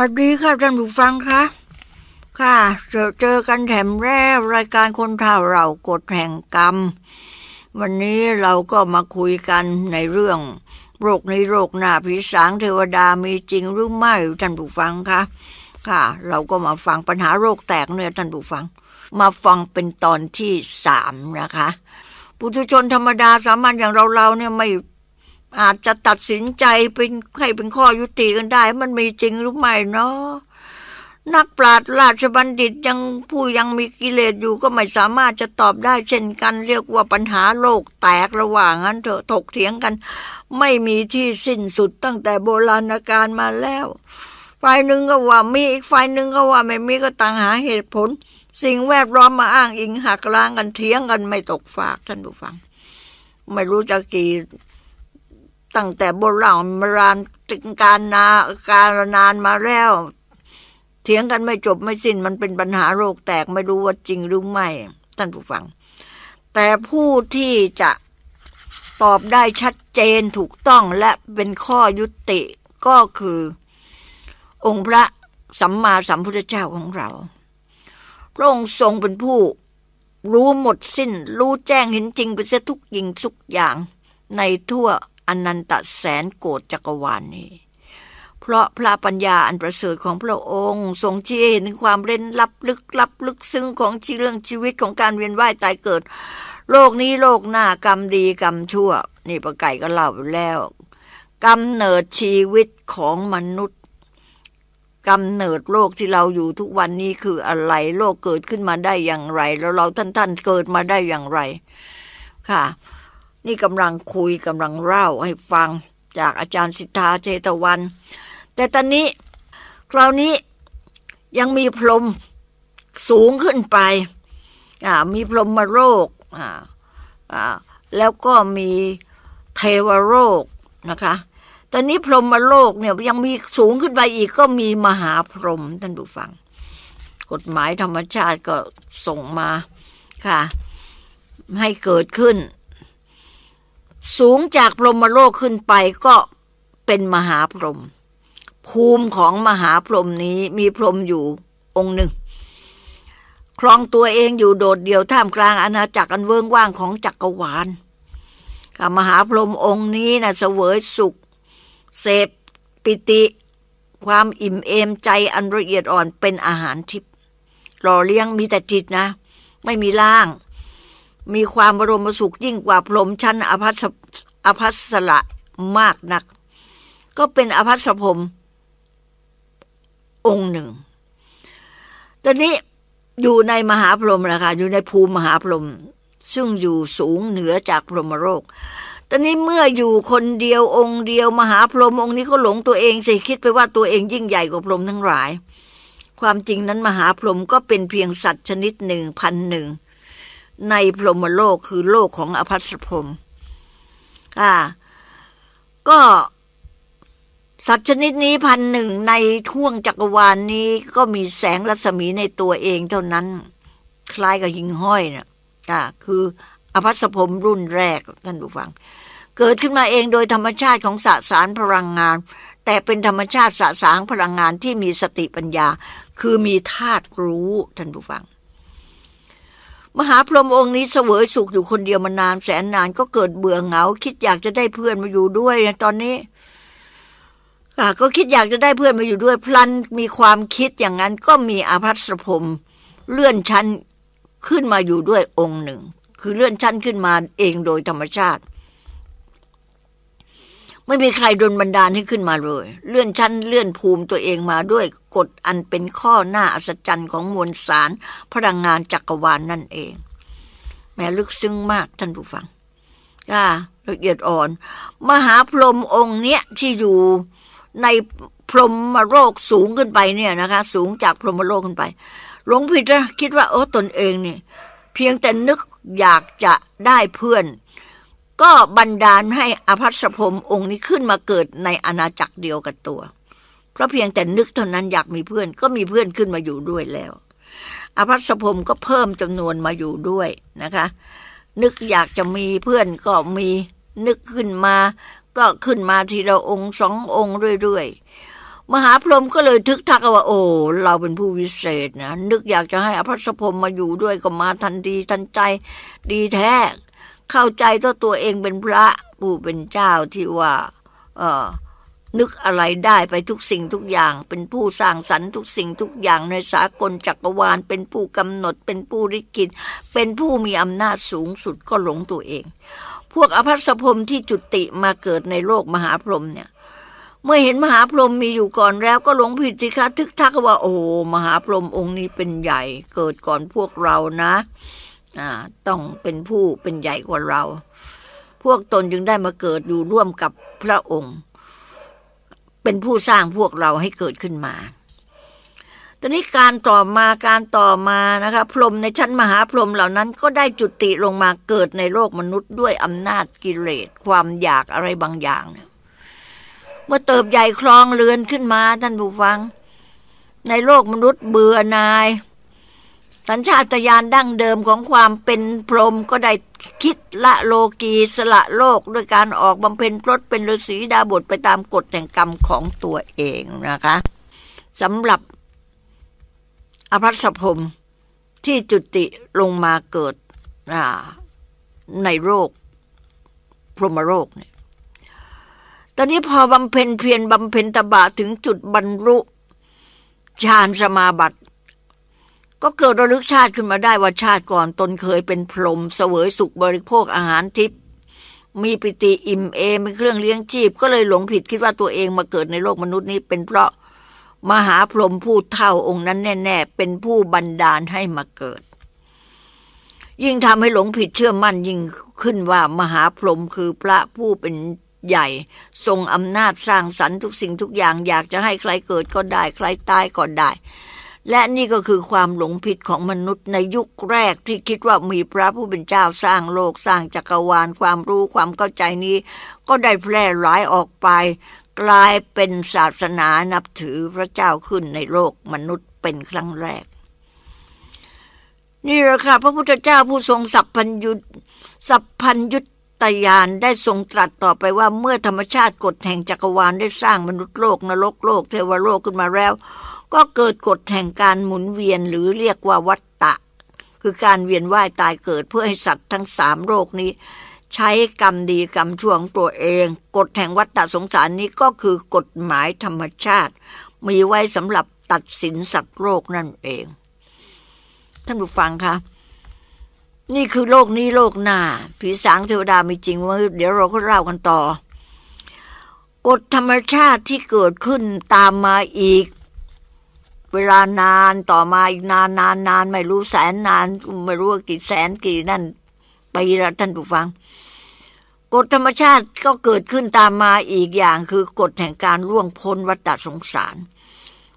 วัสดีค่ะท่านผู้ฟังคะ ค่ะเจอเจอกันแถมแรกรายการคนเท่าเรากดแห่งกรรม วันนี้เราก็มาคุยกันในเรื่องโรคในโรค หน้าผีสางเทวดามีจริงหรือไม่ท่านผู้ฟังคะ ค่ะเราก็มาฟังปัญหาโรคแตกเนี่ยท่านผู้ฟังมาฟังเป็นตอนที่สามนะคะ ปุถุชนธรรมดาสามัญอย่างเราเราเนี่ยไม่อาจจะตัดสินใจเป็นให้เป็นข้อยุติกันได้ มันมีจริงหรือไม่เนาะนักปราชญ์ราชบัณฑิตยังผู้ยังมีกิเลสอยู่ก็ไม่สามารถจะตอบได้เช่นกันเรียกว่าปัญหาโลกแตกระหว่างนั้นเถอะถกเถียงกัน ไม่มีที่สิ้นสุดตั้งแต่โบราณกาลมาแล้วฝ่ายหนึ่งก็ว่ามีอีกฝ่ายหนึ่งก็ว่าไม่มีก็ต่างหาเหตุผล สิ่งแวดล้อมมาอ้างอิงหักล้างกันเถียงกันไม่ตกฝากท่านผู้ฟัง ไม่รู้จะกี่ตั้งแต่โบราณมรานตึงการนาการนานมาแล้วเถียงกันไม่จบไม่สิ้นมันเป็นปัญหาโรคแตกไม่รู้ว่าจริงหรือไม่ท่านผู้ฟัง แต่ผู้ที่จะตอบได้ชัดเจนถูกต้องและเป็นข้อยุติก็คือ องค์พระสัมมาสัมพุทธเจ้าของเราพระองค์ทรงเป็นผู้รู้หมดสิ้นรู้แจ้งเห็นจริงไปเสียทุกยิงทุกอย่างในทั่วอนันตแสนโกดจักรวาลนนี้ เพราะพระปัญญาอันประเสริฐของพระองค์ ทรงชี้เห็นถึงความเร้นลับลึกลับลึกซึ้งของชีเรื่องชีวิตของการเวียนว่ายตายเกิด โลกนี้โลกหน้ากรรมดี กรรมชั่วนี่ประไก่ก็เล่าไปแล้วกำเนิดชีวิตของมนุษย์กำเนิดโลกที่เราอยู่ทุกวันนี้คืออะไรโลกเกิดขึ้นมาได้อย่างไร แล้วเราท่านๆเกิดมาได้อย่างไร ค่ะนี่กำลังคุยกำลังเล่า ให้ฟังจากอาจารย์สิทธาเจตวัน แต่ตอนนี้คราวนี้ยังมีพรมสูงขึ้นไปมีพรมมโรคแล้วก็มีเทวโรคนะคะ ตอนนี้พรมมโรคเนี่ย ยังมีสูงขึ้นไปอีกก็มีมหาพรมท่านผู้ฟัง กฎหมายธรรมชาติก็ส่งมาค่ะ ให้เกิดขึ้นสูงจากพรหมโลกขึ้นไปก็เป็นมหาพรหมภูมิของมหาพรหมนี้มีพรหมอยู่องค์หนึ่งครองตัวเองอยู่โดดเดี่ยวท่ามกลางอาณาจักรอันเวิ้งว่างของจักรวาลมหาพรหมองค์นี้นะ่ะเสวยสุข เสพปิติ ความอิ่มเอม ใจอันละเอียดอ่อนเป็นอาหารทิพย์หล่อเลี้ยงมีแต่จิตนะ ไม่มีร่างมีความบรมสุขยิ่งกว่าพรหมชั้นอภัสอภัสละมากนัก ก็เป็นอภัสพรมองค์หนึ่ง ตอนนี้อยู่ในมหาพรหมนะคะอยู่ในภูมิมหาพรหมซึ่งอยู่สูงเหนือจากพรหมโลกตอนนี้เมื่ออยู่คนเดียวองค์เดียวมหาพรหมองค์นี้ก็หลงตัวเองสิคิดไปว่าตัวเองยิ่งใหญ่กว่าพรหมทั้งหลาย ความจริงนั้น มหาพรหมก็เป็นเพียงสัตว์ชนิดหนึ่งพันหนึ่งในพรหมโลกคือโลกของอภัสพรมอ่าก็สัตว์ชนิดนี้พันหนึ่งในท่วงจักรวาลนนี้ ก็มีแสงรัศมีในตัวเอง เท่านั้นคล้ายกับหิงห้อยเนะ่ยอ่าคืออภัสพรมรุ่นแรกท่านผู้ฟัง เกิดขึ้นมาเองโดยธรรมชาติของสสารพลังงาน แต่เป็นธรรมชาติสสารพลังงานที่มีสติปัญญา คือมีธาตุรู้ท่านผู้ฟังมหาพรหมองค์นี้เสวยสุขอยู่คนเดียวมานานแสนนาน ก็เกิดเบื่อเหงา คิดอยากจะได้เพื่อนมาอยู่ด้วยนะตอนนี้ก็คิดอยากจะได้เพื่อนมาอยู่ด้วยพลันมีความคิดอย่างนั้นก็มีอาภัสพรมเลื่อนชั้นขึ้นมาอยู่ด้วยองค์หนึ่ง คือเลื่อนชั้นขึ้นมาเองโดยธรรมชาติไม่มีใครดนบันดาลให้ขึ้นมาเลย เลื่อนชั้นเลื่อนภูมิตัวเองมาด้วยกฎ อันเป็นข้อหน้าอัศจรรย์ของมวลสารพลังงานจักรวาลนนั่นเอง แม้ลึกซึ้งมากท่านผู้ฟังก้าละเอียดอ่อน มหาพรหมองค์เนี้ยที่อยู่ในพรหมโลกสูงขึ้นไปเนี่ยนะคะ สูงจากพรหมโลกขึ้นไป หลงผิดนะคิดว่าเออตนเองเนี่ยเพียงแต่นึกอยากจะได้เพื่อนก็บันดาลให้อภัสพรมองค์นี้ขึ้นมาเกิดในอาณาจักรเดียวกับตัวเพราะเพียงแต่นึกเท่านั้นอยากมีเพื่อนก็มีเพื่อนขึ้นมาอยู่ด้วยแล้ว อภัสพรมก็เพิ่มจำนวนมาอยู่ด้วยนะคะ นึกอยากจะมีเพื่อนก็มีนึกขึ้นมา ก็ขึ้นมาทีละองค์สององค์เรื่อยๆมหาพรหมก็เลยทึกทักว่าโอ้เราเป็นผู้วิเศษนะนึกอยากจะให้อภัสพรมมาอยู่ด้วยก็มาทันดีทันใจดีแท้เข้าใจตัวตัวเองเป็นพระผู้เป็นเจ้าที่ว่า เออนึกอะไรได้ไปทุกสิ่งทุกอย่างเป็นผู้สร้างสรรค์ทุกสิ่งทุกอย่างในสากลจักรวาล เป็นผู้กำหนดเป็นผู้ริกิจ เป็นผู้มีอำนาจสูงสุดก็หลงตัวเอง พวกอภัสพรมที่จุติมาเกิดในโลกมหาพรหมเนี่ย เมื่อเห็นมหาพรหมมีอยู่ก่อนแล้วก็หลงผิดสิคะทึกทักว่าโอ้มหาพรหมองค์นี้เป็นใหญ่ เกิดก่อนพวกเรานะต้องเป็นผู้เป็นใหญ่กว่าเรา พวกตนจึงได้มาเกิด อยู่ร่วมกับพระองค์ เป็นผู้สร้างพวกเราให้เกิดขึ้นมา ตอนนี้การต่อมาการต่อมานะคะพรมในชั้นมหาพรมเหล่านั้นก็ได้จุติลงมาเกิดในโลกมนุษย์ด้วยอำนาจกิเลส ความอยากอะไรบางอย่างเนี่ยเมื่อเติบใหญ่คลองเรือนขึ้นมาท่านผู้ฟัง ในโลกมนุษย์เบื่อนายสัญชาตญาณดั้งเดิมของความเป็นพรหมก็ได้คิดละโลกีสละโลก ด้วยการออกบำเพ็ญพรตเป็นฤาษีดาบทไปตามกฎแห่งกรรมของตัวเองนะคะสำหรับอภัสพรมที่จุติลงมาเกิดในโรคพรหมโรคเนี่ยตอนนี้พอบำเพ็ญเพียรบำเพ็ญตบะถึงจุดบรรลุฌานสมาบัติก็เกิดระลึกชาติขึ้นมาได้ว่าชาติก่อนตนเคยเป็นพรหมเสวยสุขบริโภคอาหารทิพย์มีปิติอิ่มเอมเป็นเครื่องเลี้ยงชีพก็เลยหลงผิดคิดว่าตัวเองมาเกิดในโลกมนุษย์นี้ เป็นเพราะมหาพรหมผู้เท่าองค์นั้นแน่ๆเป็นผู้บันดาลให้มาเกิด ยิ่งทำให้หลงผิดเชื่อมั่นยิ่งขึ้นว่ามหาพรหมคือพระผู้เป็นใหญ่ ทรงอำนาจสร้างสรรค์ทุกสิ่งทุกอย่างอยากจะให้ใครเกิดก็ได้ใครตายก็ได้และนี่ก็คือความหลงผิดของมนุษย์ในยุคแรกที่คิดว่ามีพระผู้เป็นเจ้าสร้างโลกสร้างจักรวาลความรู้ความเข้าใจนี้ก็ได้แพร่หลายออกไป กลายเป็นศาสนานับถือพระเจ้าขึ้นในโลก มนุษย์เป็นครั้งแรกนี่แหละค่ะพระพุทธเจ้าผู้ทรงสัพพัญยุตสัพพัญยุตตยานได้ทรงตรัสต่อไปว่าเมื่อธรรมชาติกฎแห่งจักรวาลได้สร้างมนุษย์โลกนรกโลกเทวโลกขึ้นมาแล้วก็เกิดกฎแห่งการหมุนเวียนหรือเรียกว่าวัตตะ คือการเวียนว่ายตายเกิดเพื่อให้สัตว์ทั้งสามโรคนี้ ใช้กรรมดีกรรมชั่วของตัวเองกฎแห่งวัตตะสงสารนี้ก็คือกฎหมายธรรมชาติ มีไว้สำหรับตัดสินสัตว์โรคนั่นเอง ท่านผู้ฟังคะ นี่คือโลกนี้โลกหน้าผีสางเทวดามีจริงว่าเดี๋ยวเราก็เล่ากันต่อ กฎธรรมชาติที่เกิดขึ้นตามมาอีกเวลานานต่อมาอีกนานนานนานไม่รู้แสนนาน ไม่รู้กี่แสนกี่นั่นไปละท่านผู้ฟัง กฎธรรมชาติก็เกิดขึ้นตามมาอีกอย่างคือกฎแห่งการล่วงพ้นวัฏสงสาร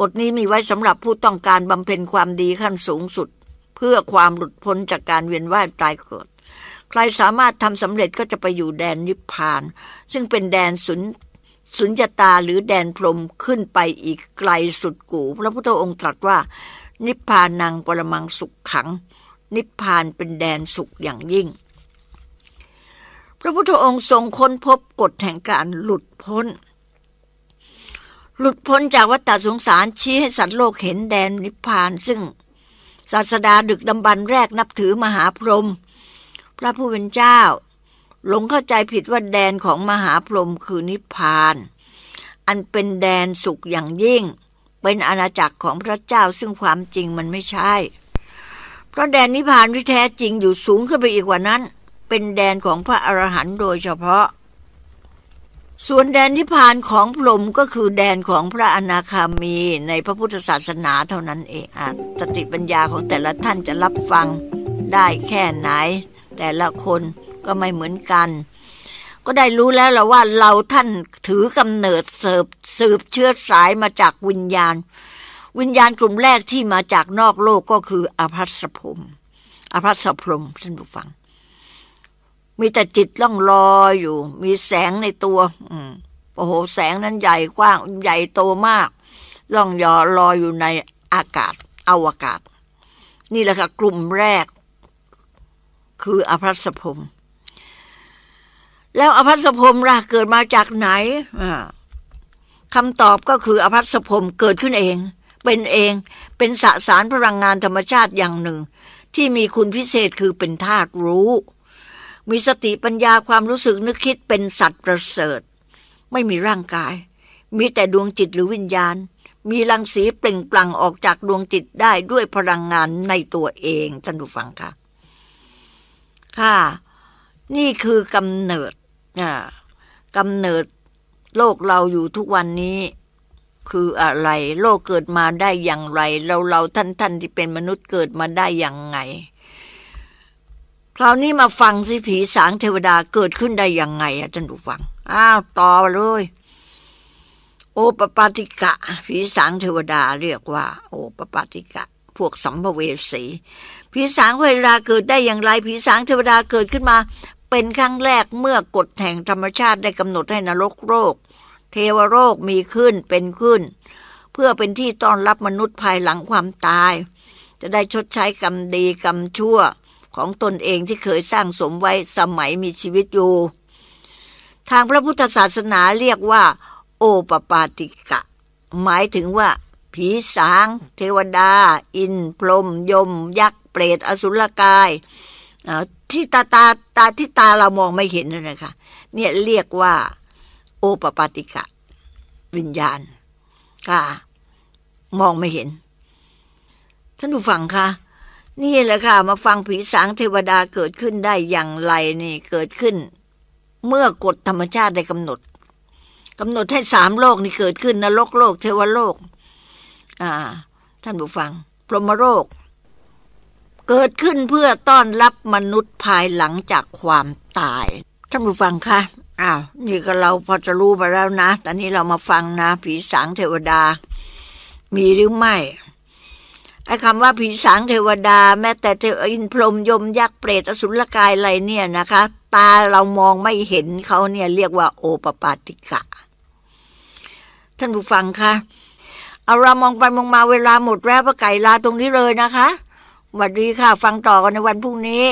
กฎนี้มีไว้สำหรับผู้ต้องการบำเพ็ญความดีขั้นสูงสุด เพื่อความหลุดพ้นจากการเวียนว่ายตายเกิด ใครสามารถทำสำเร็จก็จะไปอยู่แดนนิพพาน ซึ่งเป็นแดนสุนสุญญตาหรือแดนพรมขึ้นไปอีกไกลสุดกูพระพุทธองค์ตรัสว่า นิพพานังปรมังสุขขัง นิพพานเป็นแดนสุขอย่างยิ่ง พระพุทธองค์ทรงค้นพบกฎแห่งการหลุดพ้น หลุดพ้นจากวัฏสงสารชี้ให้สัตว์โลกเห็นแดนนิพพานซึ่งศาสดาดึกดำบรรแรกนับถือมหาพรหมพระผู้เป็นเจ้าหลงเข้าใจผิดว่าแดนของมหาพรหมคือนิพพาน อันเป็นแดนสุขอย่างยิ่ง เป็นอาณาจักรของพระเจ้าซึ่งความจริงมันไม่ใช่ เพราะแดนนิพพานที่แท้จริงอยู่สูงขึ้นไปอีกกว่านั้น เป็นแดนของพระอรหันต์โดยเฉพาะ ส่วนแดนนิพพานของพรหมก็คือแดนของพระอนาคามีในพระพุทธศาสนาเท่านั้นเองอสติปัญญาของแต่ละท่านจะรับฟังได้แค่ไหนแต่ละคนก็ไม่เหมือนกัน ก็ได้รู้แล้วละว่าเราท่านถือกำเนิดเสิบสืบเชื้อสายมาจากวิญญาณ วิญญาณกลุ่มแรกที่มาจากนอกโลกก็คือ อภัสพรมอภัสพรมท่านผู้ฟัง มีแต่จิตล่องลอยอยู่ มีแสงในตัว อืมโอ้โหแสงนั้นใหญ่กว้างใหญ่โตมากล่องยอลอยอยู่ในอากาศอวกาศ นี่แหละค่ะกลุ่มแรก คือ อภัสพรมแล้วอภัสพรมล่ะเกิดมาจากไหนคำตอบก็คือ อภัสพรมเกิดขึ้นเอง เป็นเองเป็นสสารพลังงานธรรมชาติอย่างหนึ่ง ที่มีคุณพิเศษคือเป็นธาตุรู้ มีสติปัญญาความรู้สึกนึกคิดเป็นสัตว์ประเสริฐไม่มีร่างกาย มีแต่ดวงจิตหรือวิญญาณ มีรังสีเปล่งปลั่งออกจากดวงจิตได้ด้วยพลังงานในตัวเองท่านผู้ฟังค่ะ ค่ะนี่คือกำเนิดกำเนิดโลกเราอยู่ทุกวันนี้ คืออะไร โลกเกิดมาได้อย่างไร เราเราท่านท่านที่เป็นมนุษย์เกิดมาได้อย่างไงคราว นี้มาฟังสิผีสางเทวดาเกิดขึ้นได้อย่างไงอะท่านผู้ฟัง อ้าวต่อเลย โอปปาติกะผีสางเทวดา เรียกว่า โอปปาติกะ พวกสัมภเวสีผีสางเวลาเกิดได้อย่างไรผีสางเทวดาเกิดขึ้นมาเป็นครั้งแรกเมื่อกฎแห่งธรรมชาติได้กำหนดให้นรกโลกเทวโลกมีขึ้นเป็นขึ้น เพื่อเป็นที่ต้อนรับมนุษย์ภายหลังความตาย จะได้ชดใช้กรรมดีกรรมชั่วของตนเองที่เคยสร้างสมไว้สมัยมีชีวิตอยู่ ทางพระพุทธศาสนาเรียกว่า โอปปาติกะ หมายถึงว่า ผีสางเทวดา อินพรมยมยักษ์เปรตอสุรกายที่ตาตาตาที่ตาเรามองไม่เห็นนั่นละค่ะเนี่ยเรียกว่า โอปปาติกะ วิญญาณค่ะมองไม่เห็น ท่านผู้ฟังคะนี่แหละค่ะ มาฟังผีสางเทวดาเกิดขึ้นได้อย่างไรนี่เกิดขึ้น เมื่อกฎธรรมชาติได้กำหนดกำหนด ให้สามโลกนี่เกิดขึ้นนรกโลกเทวโลกอ่าท่านผู้ฟัง พรหมโลกเกิด ขึ้นเพื่อต้อนรับมนุษย์ภายหลังจากความตาย ท่านผู้ฟังคะอ้าวนี่ก็เราพอจะรู้มาแล้วนะตอนนี้เรามาฟังนะผีสางเทวดา มีหรือไม่ไอ้คำว่าผีสางเทวดาแม้แต่เทวอินพรมยมยักษ์เปรตอสุรกายอะไรเนี่ยนะคะ ตาเรามองไม่เห็นเขาเนี่ยเรียกว่า โอปปาติกะท่านผู้ฟังคะเอาเรามองไปมองมาเวลาหมดแล้วประไก่ลาตรงนี้เลยนะคะวัสดีค่ะ ฟังต่อกันในวันพรุ่งนี้